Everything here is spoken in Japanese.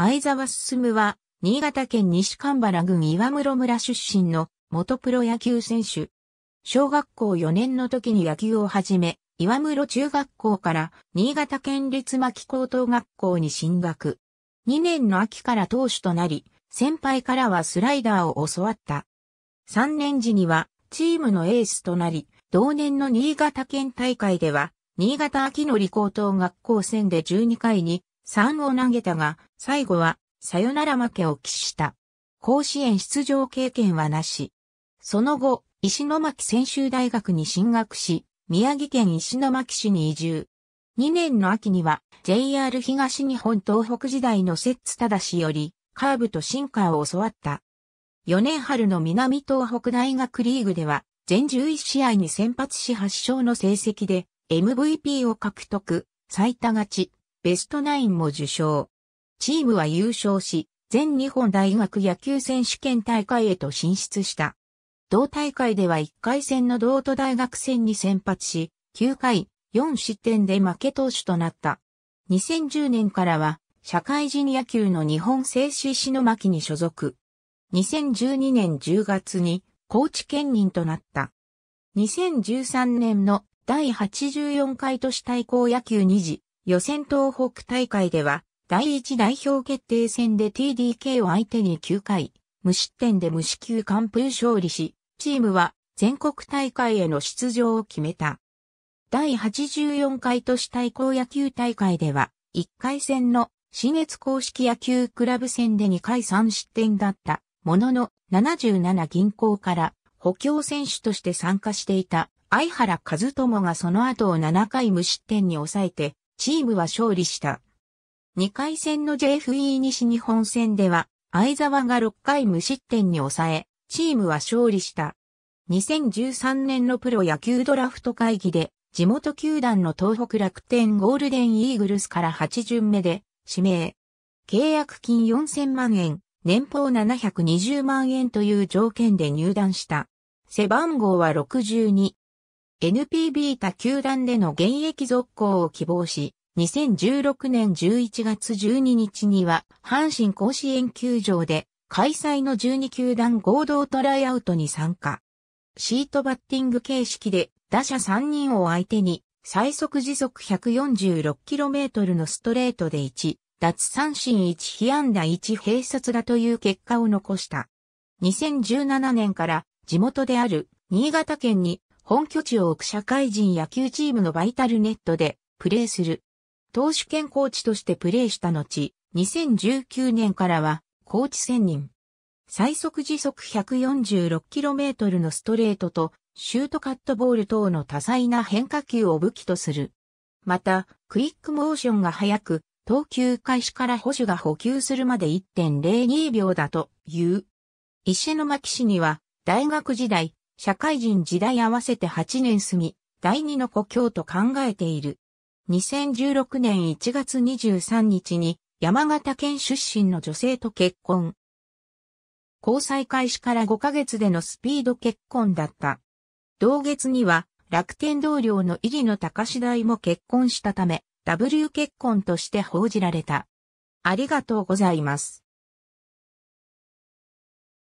相沢進は、新潟県西神原郡岩室村出身の元プロ野球選手。小学校4年の時に野球を始め、岩室中学校から新潟県立牧高等学校に進学。2年の秋から投手となり、先輩からはスライダーを教わった。3年時にはチームのエースとなり、同年の新潟県大会では、新潟秋の理高等学校戦で12回に3を投げたが、最後はサヨナラ負けを喫した。甲子園出場経験はなし。その後、石巻専修大学に進学し、宮城県石巻市に移住。2年の秋には JR 東日本東北時代の摂津忠氏よりカーブとシンカーを教わった。4年春の南東北大学リーグでは全11試合に先発し8勝の成績で MVP を獲得、最多勝ち、ベストナインも受賞。チームは優勝し、全日本大学野球選手権大会へと進出した。同大会では1回戦の同都大学戦に先発し、9回4失点で負け投手となった。2010年からは社会人野球の日本製紙石巻に所属。2012年10月に高知県人となった。2013年の第84回都市対抗野球2次予選東北大会では、第一代表決定戦で TDK を相手に9回、無失点で無四球完封勝利し、チームは全国大会への出場を決めた。第84回都市対抗野球大会では、1回戦の新越公式野球クラブ戦で2回3失点だったものの77銀行から補強選手として参加していた相原和友がその後を7回無失点に抑えてチームは勝利した。2回戦の JFE 西日本戦では、相沢が6回無失点に抑え、チームは勝利した。2013年のプロ野球ドラフト会議で、地元球団の東北楽天ゴールデンイーグルスから8巡目で指名。契約金4000万円、年俸720万円という条件で入団した。背番号は62。NPB 他球団での現役続行を希望し、2016年11月12日には、阪神甲子園球場で、開催の12球団合同トライアウトに参加。シートバッティング形式で、打者3人を相手に、最速時速 146km のストレートで1、脱三振1被安打1併殺だという結果を残した。2017年から地元である新潟県に本拠地を置く社会人野球チームのバイタルネットでプレーする。投手兼コーチとしてプレーした後、2019年からはコーチ専任。最速時速 146km のストレートとシュートカットボール等の多彩な変化球を武器とする。また、クイックモーションが速く、投球開始から捕手が補給するまで1.02秒だという。石巻市には大学時代、社会人時代合わせて8年住み、第二の故郷と考えている。2016年1月23日に山形県出身の女性と結婚。交際開始から5ヶ月でのスピード結婚だった。同月には楽天同僚の入野隆大も結婚したため、W 結婚として報じられた。ありがとうございます。